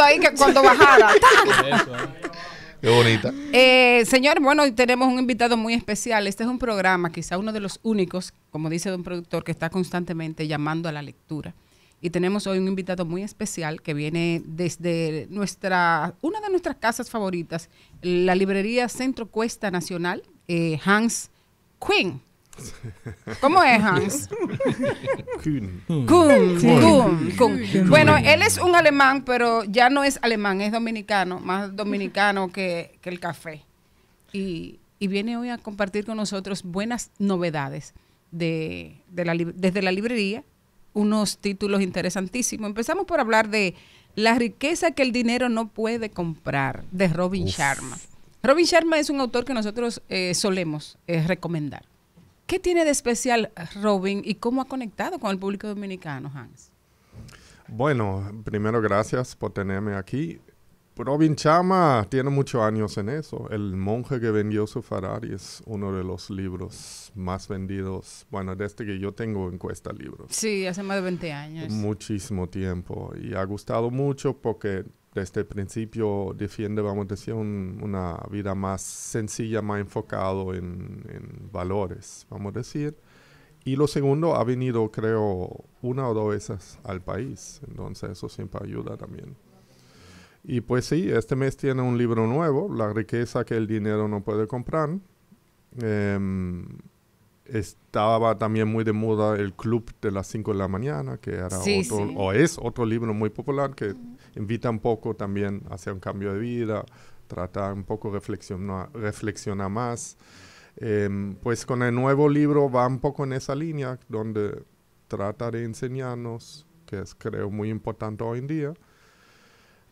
ahí que cuando bajara. ¿eh? bonita. Eh, señor, bueno, tenemos un invitado muy especial. Este es un programa, quizá uno de los únicos, como dice un productor, que está constantemente llamando a la lectura. Y tenemos hoy un invitado muy especial que viene desde nuestra, una de nuestras casas favoritas, la librería Centro Cuesta Nacional, eh, Hans Quinn. ¿Cómo es Hans? Kuhn. Hmm. Kuhn. Kuhn. Bueno, él es un alemán, pero ya no es alemán, es dominicano, más dominicano que, el café. Y, viene hoy a compartir con nosotros buenas novedades de, desde la librería, unos títulos interesantísimos. Empezamos por hablar de La riqueza que el dinero no puede comprar, de Robin Sharma. Robin Sharma es un autor que nosotros eh, solemos eh, recomendar ¿Qué tiene de especial Robin y cómo ha conectado con el público dominicano, Hans? Bueno, primero gracias por tenerme aquí. Robin Chama tiene muchos años en eso. El monje que vendió su Ferrari es uno de los libros más vendidos, bueno, desde este que yo tengo encuesta libros. Sí, hace más de 20 años. Muchísimo tiempo. Y ha gustado mucho porque desde el principio defiende, vamos a decir, una vida más sencilla, más enfocado en, en, valores, vamos a decir. Y lo segundo, ha venido, creo, una o dos veces al país, entonces eso siempre ayuda también. Y pues sí, este mes tiene un libro nuevo, La riqueza que el dinero no puede comprar. Eh, estaba también muy de moda el Club de las 5 de la mañana, que era otro, o es otro libro muy popular que invita un poco también hacia un cambio de vida, trata un poco reflexionar, reflexiona más. Em, pues con el nuevo libro va un poco en esa línea, donde trata de enseñarnos, que es creo muy importante hoy en día,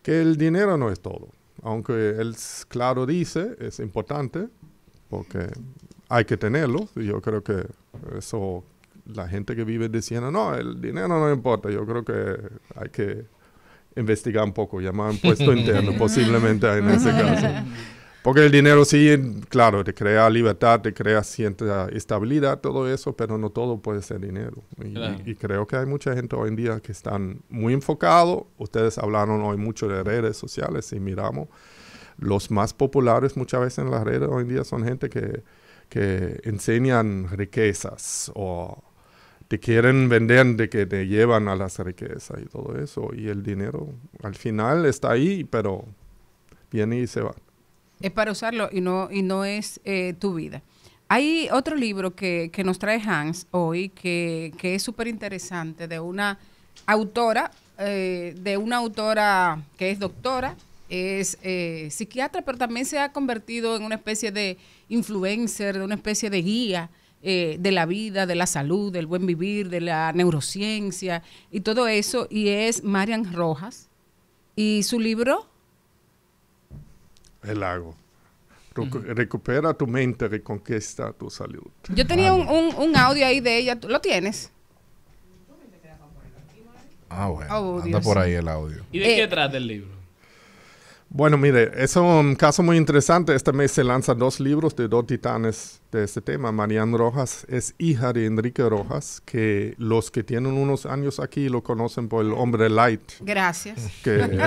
que el dinero no es todo. Aunque él, claro, dice, es importante, porque hay que tenerlo. yo creo que eso, la gente que vive diciendo, no, el dinero no importa, yo creo que hay que investigar un poco, llamar a impuesto interno posiblemente en ese caso. Porque el dinero sí, claro, te crea libertad, te crea estabilidad, todo eso, pero no todo puede ser dinero. Y, creo que hay mucha gente hoy en día que están muy enfocados. Ustedes hablaron hoy mucho de redes sociales y miramos. Los más populares muchas veces en las redes hoy en día son gente que que enseñan riquezas o te quieren vender de que te llevan a las riquezas y todo eso. Y el dinero al final está ahí, pero viene y se va. Es para usarlo y no, y no es eh, tu vida. Hay otro libro que, que nos trae Hans hoy que, que es súper interesante de una autora, eh, de una autora que es doctora, es eh, psiquiatra, pero también se ha convertido en una especie de influencer, de una especie de guía eh, de la vida, de la salud, del buen vivir, de la neurociencia y todo eso. Y es Marian Rojas. ¿Y su libro? El lago. Recupera tu mente, reconquista tu salud. Yo tenía un, audio ahí de ella. ¿Lo tienes? ¿eh? Ah, bueno. Oh, anda por ahí el audio. ¿Y de qué trata el libro? Bueno, mire, es un caso muy interesante. Este mes se lanzan dos libros de dos titanes de este tema. Marianne Rojas es hija de Enrique Rojas, que los que tienen unos años aquí lo conocen por el hombre light. Gracias. Que,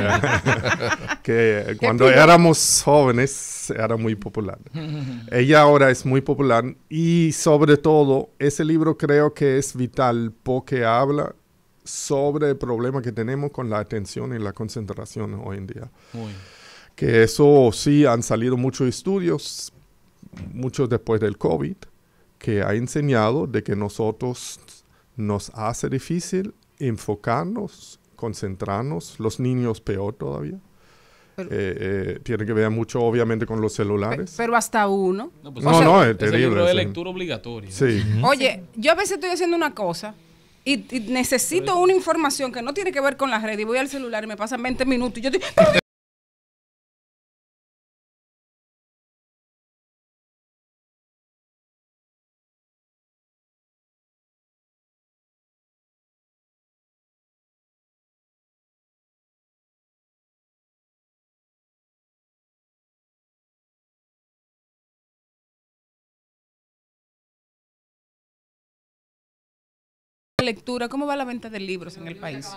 que cuando éramos jóvenes era muy popular. Ella ahora es muy popular y sobre todo ese libro creo que es vital porque habla sobre el problema que tenemos con la atención y la concentración hoy en día. Que eso sí han salido muchos estudios, muchos después del COVID, que ha enseñado de que nosotros nos hace difícil enfocarnos, concentrarnos, los niños peor todavía. Eh, eh, tiene que ver mucho, obviamente, con los celulares. Pero hasta uno. No, pues, no, es terrible. Es el libro de lectura obligatoria. Oye, yo a veces estoy haciendo una cosa y, necesito una información que no tiene que ver con la red y voy al celular y me pasan 20 minutos y yo lectura, cómo va la venta de libros en el país.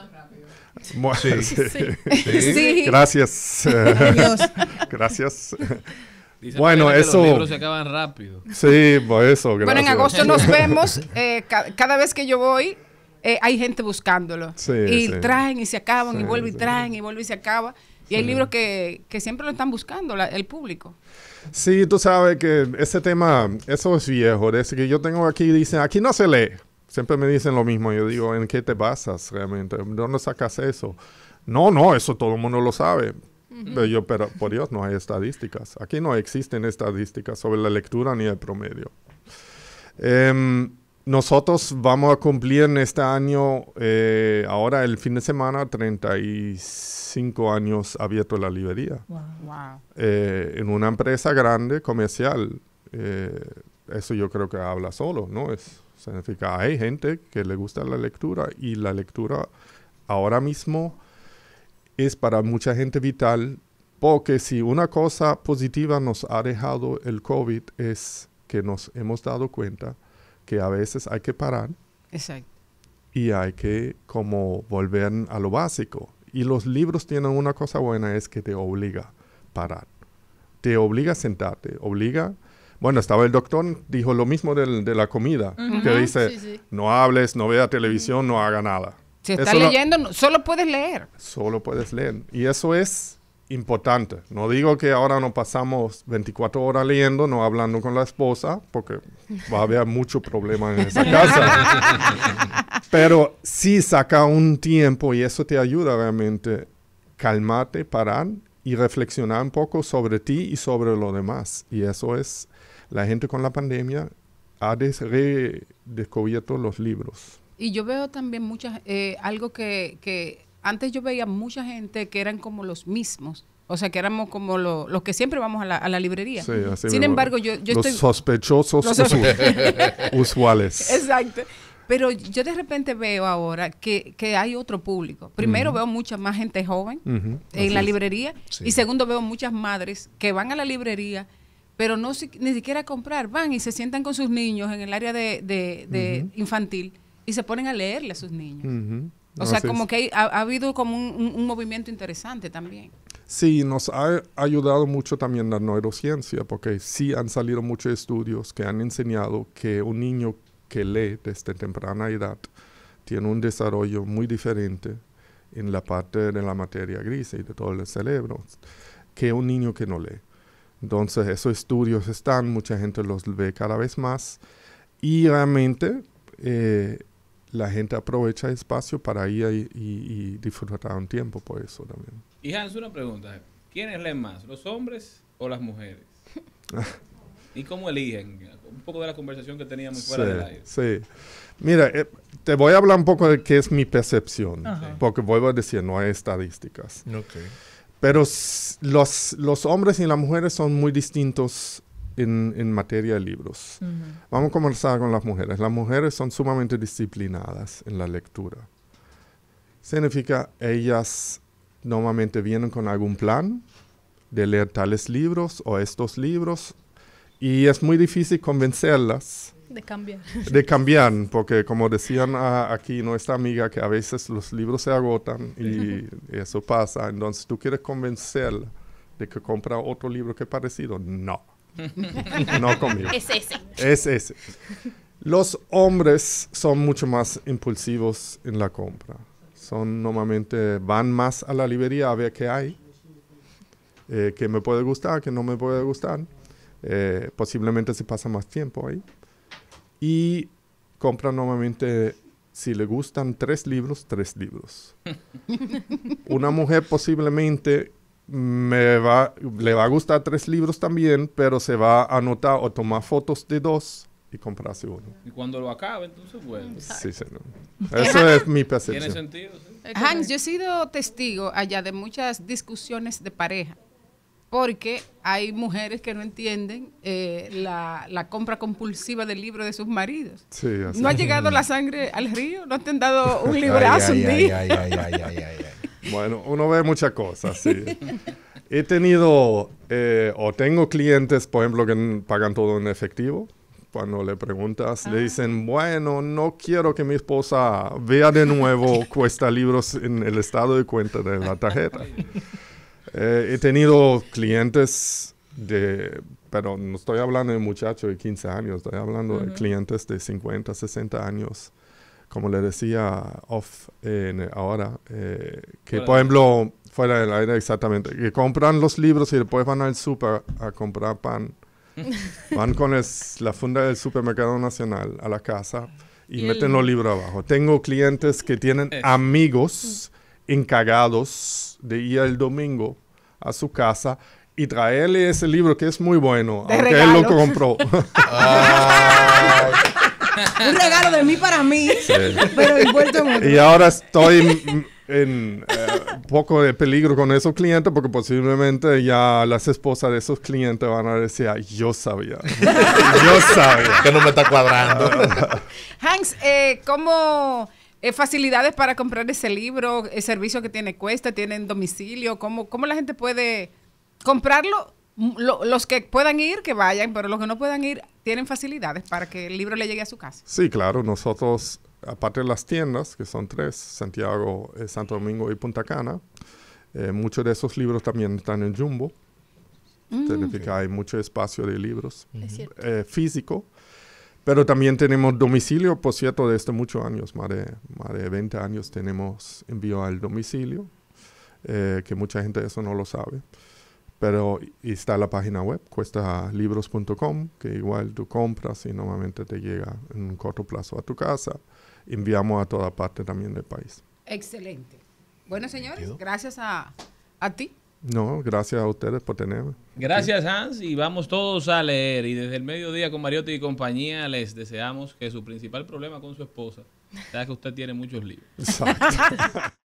Gracias. Gracias. bueno, eso. Sí, por eso. Bueno, en agosto nos vemos. Eh, cada vez que yo voy, eh, hay gente buscándolo. y traen y se acaban, y vuelven y traen, y vuelven y se acaba. Y hay libros que, siempre lo están buscando el público. Sí, tú sabes que ese tema, eso es viejo. Es que yo tengo aquí, dicen, aquí no se lee. Siempre me dicen lo mismo. Yo digo, ¿en qué te basas realmente? ¿Dónde sacas eso? No, no, eso todo el mundo lo sabe. Pero yo, pero por Dios, no hay estadísticas. Aquí no existen estadísticas sobre la lectura ni el promedio. Em, nosotros vamos a cumplir en este año, eh, ahora el fin de semana, 35 años abierto la librería. Wow. Eh, en una empresa grande, comercial. Eh, eso yo creo que habla solo, ¿no? Es, hay gente que le gusta la lectura y la lectura ahora mismo es para mucha gente vital porque si una cosa positiva nos ha dejado el COVID es que nos hemos dado cuenta que a veces hay que parar. Y hay que como volver a lo básico. Y los libros tienen una cosa buena, es que te obliga a parar. Te obliga a sentarte, obliga bueno, estaba el doctor, dijo lo mismo de la comida, que dice, no hables, no vea televisión, no haga nada. Si estás leyendo, solo puedes leer. Solo puedes leer. Y eso es importante. No digo que ahora no pasamos 24 horas leyendo, no hablando con la esposa, porque va a haber mucho problema en esa casa. Pero sí saca un tiempo y eso te ayuda realmente calmarte, parar y reflexionar un poco sobre ti y sobre lo demás. Y eso es, la gente con la pandemia ha redescubierto los libros. Y yo veo también muchas, eh, algo que, antes yo veía mucha gente que eran como los mismos. O sea, que éramos como los que siempre vamos a la, a la librería. Sí, así Sin embargo, yo, estoy... los sospechosos usuales. Exacto. Pero yo de repente veo ahora que, hay otro público. Primero veo mucha más gente joven en la librería y segundo veo muchas madres que van a la librería pero no ni siquiera comprar, van y se sientan con sus niños en el área de, infantil y se ponen a leerle a sus niños. O sea, como que ha, habido como un, movimiento interesante también. Sí, nos ha ayudado mucho también la neurociencia, porque sí han salido muchos estudios que han enseñado que un niño que lee desde temprana edad tiene un desarrollo muy diferente en la parte de la materia gris y de todo el cerebro que un niño que no lee. Entonces esos estudios están, mucha gente los ve cada vez más y realmente eh, la gente aprovecha el espacio para ir y, y, y, disfrutar un tiempo por eso también. Y Hans, una pregunta, ¿quiénes leen más, los hombres o las mujeres? ¿Y cómo eligen? Un poco de la conversación que teníamos fuera sí, del aire. Sí. Mira, eh, te voy a hablar un poco de qué es mi percepción, porque vuelvo a decir, no hay estadísticas. Pero los, los hombres y las mujeres son muy distintos en, en materia de libros. Vamos a comenzar con las mujeres. Las mujeres son sumamente disciplinadas en la lectura. Significa, ellas normalmente vienen con algún plan de leer tales libros o estos libros y es muy difícil convencerlas. De cambiar. porque como decían ah, aquí nuestra amiga, que a veces los libros se agotan y eso pasa, entonces tú quieres convencerla de que compra otro libro que es parecido. No, no conmigo. Es ese. Es ese. Los hombres son mucho más impulsivos en la compra. Son normalmente, van más a la librería a ver qué hay, eh, qué me puede gustar, qué no me puede gustar eh, posiblemente se pasa más tiempo ahí. Y compra normalmente, si le gustan tres libros, tres libros. Una mujer posiblemente me va, le va a gustar tres libros también, pero se va a anotar o tomar fotos de dos y comprarse uno. Y cuando lo acabe, entonces bueno Sí, Eso es mi percepción. Hans, yo he sido testigo allá de muchas discusiones de pareja porque hay mujeres que no entienden eh, la, compra compulsiva del libro de sus maridos. ¿No ha llegado la sangre al río? ¿No te han dado un librazo un día? Bueno, uno ve muchas cosas, sí. He tenido eh, o tengo clientes, por ejemplo, que pagan todo en efectivo. Cuando le preguntas, le ah. dicen, bueno, no quiero que mi esposa vea de nuevo cuesta libros en el estado de cuenta de la tarjeta. Eh, he tenido clientes de, pero no estoy hablando de muchachos de 15 años, estoy hablando de clientes de 50, 60 años. Como le decía off ahora, eh, que por ejemplo, fuera del aire exactamente, que compran los libros y después van al super a comprar pan. van con la funda del supermercado nacional a la casa y, meten los libros abajo. Tengo clientes que tienen amigos encargados de ir el domingo a su casa y traerle ese libro que es muy bueno, aunque él lo compró. Ah. Un regalo de mí para mí, pero Y ahora estoy en ...un eh, poco de peligro con esos clientes porque posiblemente ya las esposas de esos clientes van a decir, yo sabía, yo sabía que no me está cuadrando. Hanks... Eh, ¿cómo eh, facilidades para comprar ese libro, el servicio que tiene cuesta, tienen domicilio, ¿cómo, cómo la gente puede comprarlo? Mm, los que puedan ir, que vayan, pero los que no puedan ir, tienen facilidades para que el libro le llegue a su casa. Sí, claro, nosotros, aparte de las tiendas, que son tres, Santiago, eh, Santo Domingo y Punta Cana, eh, muchos de esos libros también están en Jumbo. Mm. hay mucho espacio de libros físico. Pero también tenemos domicilio, por cierto, desde este muchos años, más de, 20 años tenemos envío al domicilio, eh, que mucha gente eso no lo sabe. Pero está la página web, cuesta libros.com, que igual tú compras y normalmente te llega en un corto plazo a tu casa. Enviamos a toda parte también del país. Excelente. Bueno, señores, gracias a, a ti no, gracias a ustedes por tenerme. Gracias, Hans. Y vamos todos a leer. Y desde el mediodía con Mariotti y compañía les deseamos que su principal problema con su esposa sea que usted tiene muchos libros.